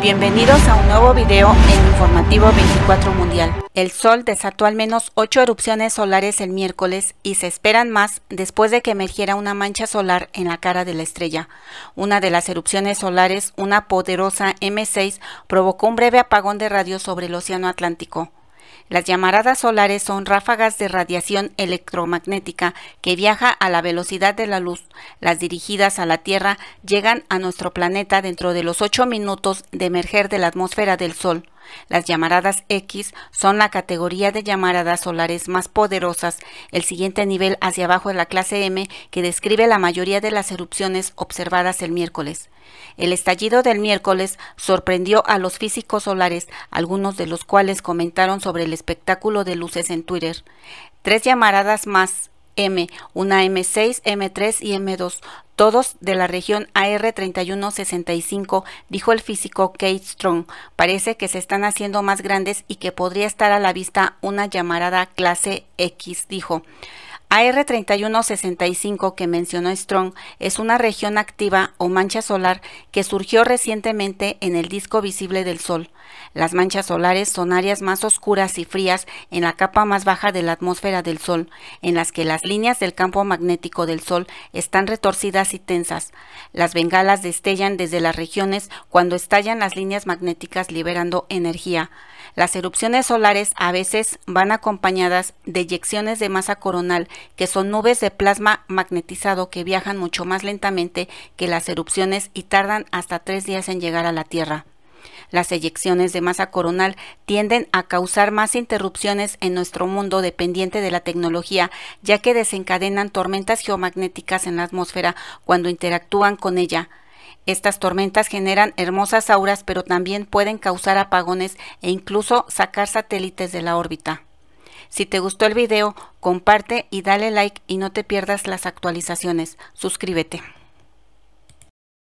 Bienvenidos a un nuevo video en Informativo 24 Mundial. El Sol desató al menos 8 erupciones solares el miércoles y se esperan más después de que emergiera una mancha solar en la cara de la estrella. Una de las erupciones solares, una poderosa M6, provocó un breve apagón de radio sobre el Océano Atlántico. Las llamaradas solares son ráfagas de radiación electromagnética que viaja a la velocidad de la luz. Las dirigidas a la Tierra llegan a nuestro planeta dentro de los ocho minutos de emerger de la atmósfera del Sol. Las llamaradas X son la categoría de llamaradas solares más poderosas. El siguiente nivel hacia abajo es la clase M, que describe la mayoría de las erupciones observadas el miércoles. El estallido del miércoles sorprendió a los físicos solares, algunos de los cuales comentaron sobre el espectáculo de luces en Twitter. Tres llamaradas más M, una M6, M3 y M2, todos de la región AR3165, dijo el físico Kate Strong. Parece que se están haciendo más grandes y que podría estar a la vista una llamarada clase X, dijo. AR3165 que mencionó Strong es una región activa o mancha solar que surgió recientemente en el disco visible del Sol. Las manchas solares son áreas más oscuras y frías en la capa más baja de la atmósfera del Sol, en las que las líneas del campo magnético del Sol están retorcidas y tensas. Las bengalas destellan desde las regiones cuando estallan las líneas magnéticas liberando energía. Las erupciones solares a veces van acompañadas de eyecciones de masa coronal que son nubes de plasma magnetizado que viajan mucho más lentamente que las erupciones y tardan hasta tres días en llegar a la Tierra. Las eyecciones de masa coronal tienden a causar más interrupciones en nuestro mundo dependiente de la tecnología, ya que desencadenan tormentas geomagnéticas en la atmósfera cuando interactúan con ella. Estas tormentas generan hermosas auras, pero también pueden causar apagones e incluso sacar satélites de la órbita. Si te gustó el video, comparte y dale like y no te pierdas las actualizaciones. Suscríbete.